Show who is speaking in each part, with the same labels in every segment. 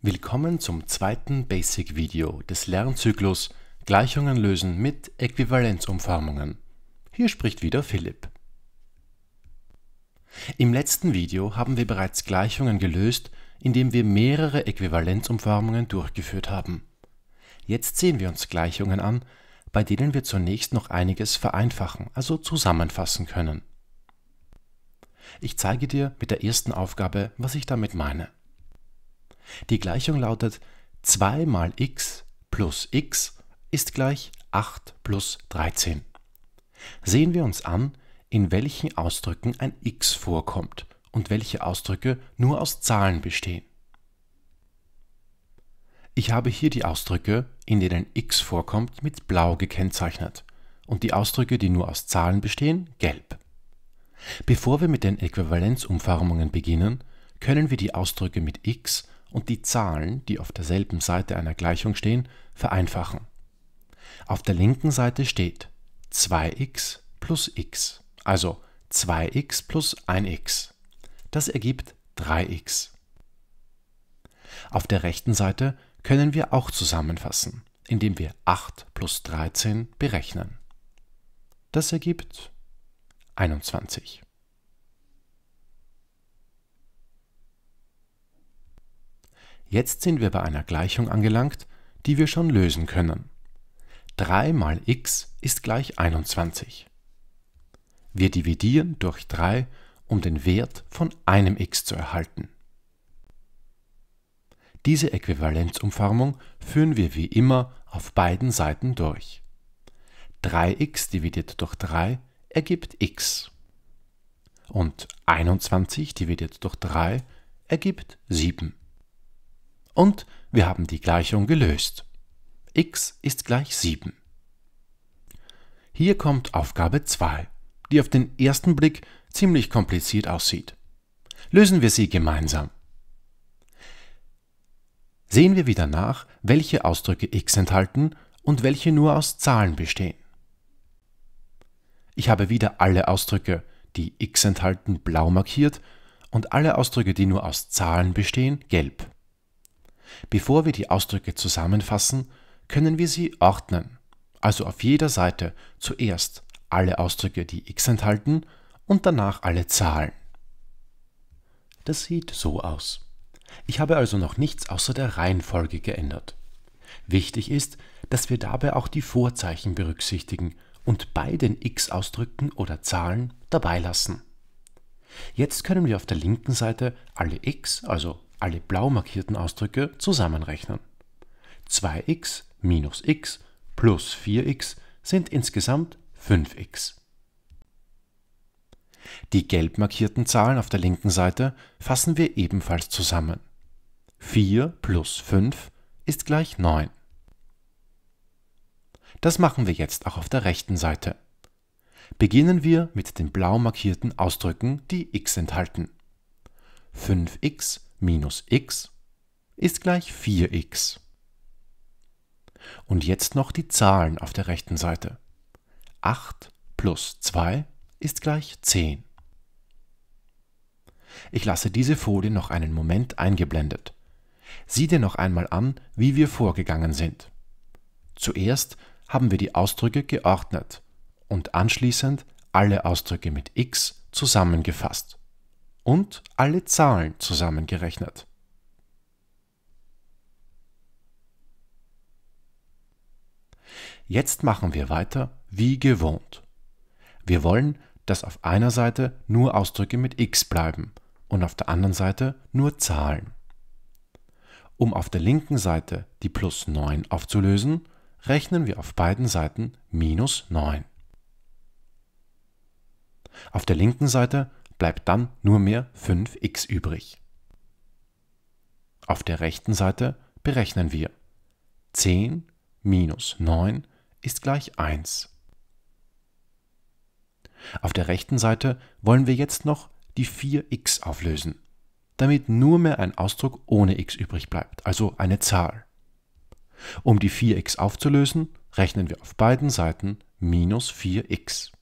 Speaker 1: Willkommen zum zweiten Basic-Video des Lernzyklus Gleichungen lösen mit Äquivalenzumformungen. Hier spricht wieder Philipp. Im letzten Video haben wir bereits Gleichungen gelöst, indem wir mehrere Äquivalenzumformungen durchgeführt haben. Jetzt sehen wir uns Gleichungen an, bei denen wir zunächst noch einiges vereinfachen, also zusammenfassen können. Ich zeige dir mit der ersten Aufgabe, was ich damit meine. Die Gleichung lautet 2 mal x plus x ist gleich 8 plus 13. Sehen wir uns an, in welchen Ausdrücken ein x vorkommt und welche Ausdrücke nur aus Zahlen bestehen. Ich habe hier die Ausdrücke, in denen x vorkommt, mit blau gekennzeichnet und die Ausdrücke, die nur aus Zahlen bestehen, gelb. Bevor wir mit den Äquivalenzumformungen beginnen, können wir die Ausdrücke mit x und die Zahlen, die auf derselben Seite einer Gleichung stehen, vereinfachen. Auf der linken Seite steht 2x plus x, also 2x plus 1x. Das ergibt 3x. Auf der rechten Seite können wir auch zusammenfassen, indem wir 8 plus 13 berechnen. Das ergibt 21. Jetzt sind wir bei einer Gleichung angelangt, die wir schon lösen können. 3 mal x ist gleich 21. Wir dividieren durch 3, um den Wert von einem x zu erhalten. Diese Äquivalenzumformung führen wir wie immer auf beiden Seiten durch. 3x dividiert durch 3 ergibt x. Und 21 dividiert durch 3 ergibt 7. Und wir haben die Gleichung gelöst. x ist gleich 7. Hier kommt Aufgabe 2, die auf den ersten Blick ziemlich kompliziert aussieht. Lösen wir sie gemeinsam. Sehen wir wieder nach, welche Ausdrücke x enthalten und welche nur aus Zahlen bestehen. Ich habe wieder alle Ausdrücke, die x enthalten, blau markiert und alle Ausdrücke, die nur aus Zahlen bestehen, gelb. Bevor wir die Ausdrücke zusammenfassen, können wir sie ordnen, also auf jeder Seite zuerst alle Ausdrücke, die x enthalten, und danach alle Zahlen. Das sieht so aus. Ich habe also noch nichts außer der Reihenfolge geändert. Wichtig ist, dass wir dabei auch die Vorzeichen berücksichtigen und bei den x-Ausdrücken oder Zahlen dabei lassen. Jetzt können wir auf der linken Seite alle x, also alle blau markierten Ausdrücke zusammenrechnen. 2x minus x plus 4x sind insgesamt 5x. Die gelb markierten Zahlen auf der linken Seite fassen wir ebenfalls zusammen. 4 plus 5 ist gleich 9. Das machen wir jetzt auch auf der rechten Seite. Beginnen wir mit den blau markierten Ausdrücken, die x enthalten. 5x minus x ist gleich 4x. Und jetzt noch die Zahlen auf der rechten Seite. 8 plus 2 ist gleich 10. Ich lasse diese Folie noch einen Moment eingeblendet. Sieh dir noch einmal an, wie wir vorgegangen sind. Zuerst haben wir die Ausdrücke geordnet und anschließend alle Ausdrücke mit x zusammengefasst und alle Zahlen zusammengerechnet. Jetzt machen wir weiter wie gewohnt. Wir wollen, dass auf einer Seite nur Ausdrücke mit x bleiben und auf der anderen Seite nur Zahlen. Um auf der linken Seite die plus 9 aufzulösen, rechnen wir auf beiden Seiten minus 9. Auf der linken Seite bleibt dann nur mehr 5x übrig. Auf der rechten Seite berechnen wir. 10 minus 9 ist gleich 1. Auf der rechten Seite wollen wir jetzt noch die 4x auflösen, damit nur mehr ein Ausdruck ohne x übrig bleibt, also eine Zahl. Um die 4x aufzulösen, rechnen wir auf beiden Seiten minus 4x.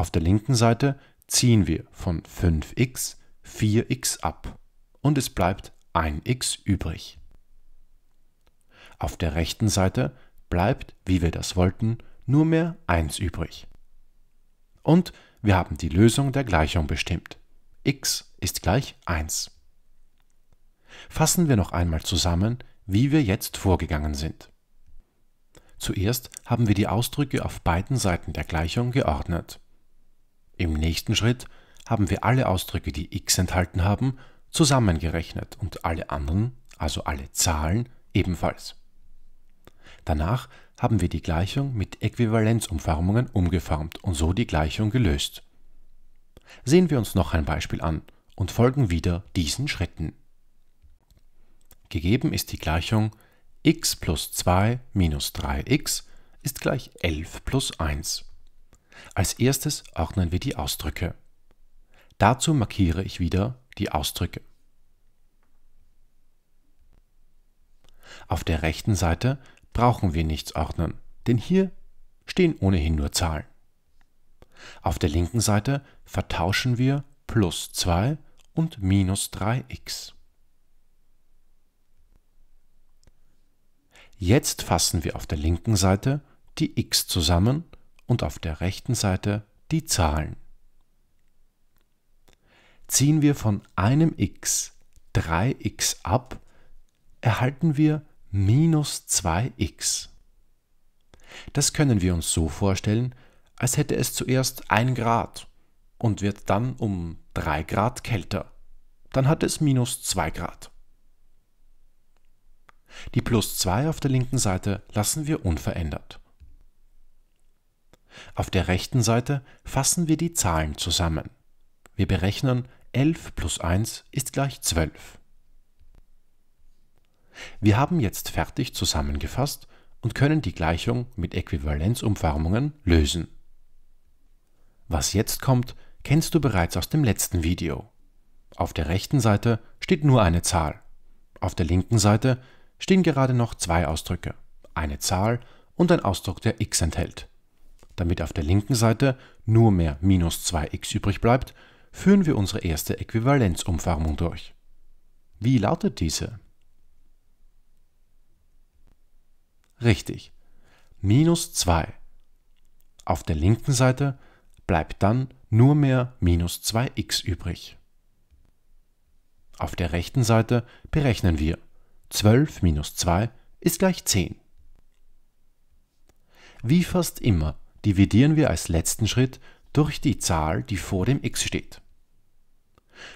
Speaker 1: Auf der linken Seite ziehen wir von 5x 4x ab und es bleibt 1x übrig. Auf der rechten Seite bleibt, wie wir das wollten, nur mehr 1 übrig. Und wir haben die Lösung der Gleichung bestimmt. x ist gleich 1. Fassen wir noch einmal zusammen, wie wir jetzt vorgegangen sind. Zuerst haben wir die Ausdrücke auf beiden Seiten der Gleichung geordnet. Im nächsten Schritt haben wir alle Ausdrücke, die x enthalten haben, zusammengerechnet und alle anderen, also alle Zahlen, ebenfalls. Danach haben wir die Gleichung mit Äquivalenzumformungen umgeformt und so die Gleichung gelöst. Sehen wir uns noch ein Beispiel an und folgen wieder diesen Schritten. Gegeben ist die Gleichung x plus 2 minus 3x ist gleich 11 plus 1. Als erstes ordnen wir die Ausdrücke. Dazu markiere ich wieder die Ausdrücke. Auf der rechten Seite brauchen wir nichts ordnen, denn hier stehen ohnehin nur Zahlen. Auf der linken Seite vertauschen wir plus 2 und minus 3x. Jetzt fassen wir auf der linken Seite die x zusammen und auf der rechten Seite die Zahlen. Ziehen wir von einem x 3x ab, erhalten wir minus 2x. Das können wir uns so vorstellen, als hätte es zuerst 1 Grad und wird dann um 3 Grad kälter. Dann hat es minus 2 Grad. Die plus 2 auf der linken Seite lassen wir unverändert. Auf der rechten Seite fassen wir die Zahlen zusammen. Wir berechnen 11 plus 1 ist gleich 12. Wir haben jetzt fertig zusammengefasst und können die Gleichung mit Äquivalenzumformungen lösen. Was jetzt kommt, kennst du bereits aus dem letzten Video. Auf der rechten Seite steht nur eine Zahl. Auf der linken Seite stehen gerade noch zwei Ausdrücke, eine Zahl und ein Ausdruck, der x enthält. Damit auf der linken Seite nur mehr minus 2x übrig bleibt, führen wir unsere erste Äquivalenzumformung durch. Wie lautet diese? Richtig, minus 2. Auf der linken Seite bleibt dann nur mehr minus 2x übrig. Auf der rechten Seite berechnen wir 12 minus 2 ist gleich 10. Wie fast immer dividieren wir als letzten Schritt durch die Zahl, die vor dem x steht.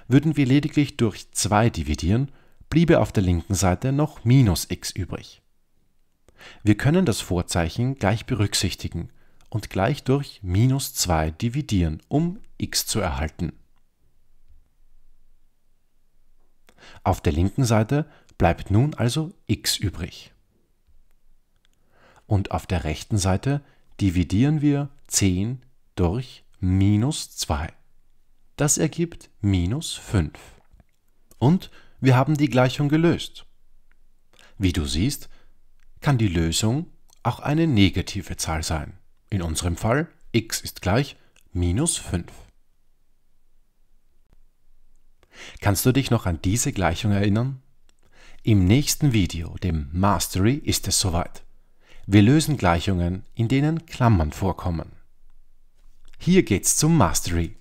Speaker 1: Würden wir lediglich durch 2 dividieren, bliebe auf der linken Seite noch minus x übrig. Wir können das Vorzeichen gleich berücksichtigen und gleich durch minus 2 dividieren, um x zu erhalten. Auf der linken Seite bleibt nun also x übrig. Und auf der rechten Seite dividieren wir 10 durch minus 2. Das ergibt minus 5. Und wir haben die Gleichung gelöst. Wie du siehst, kann die Lösung auch eine negative Zahl sein. In unserem Fall x ist gleich minus 5. Kannst du dich noch an diese Gleichung erinnern? Im nächsten Video, dem Mastery, ist es soweit. Wir lösen Gleichungen, in denen Klammern vorkommen. Hier geht's zum Mastery.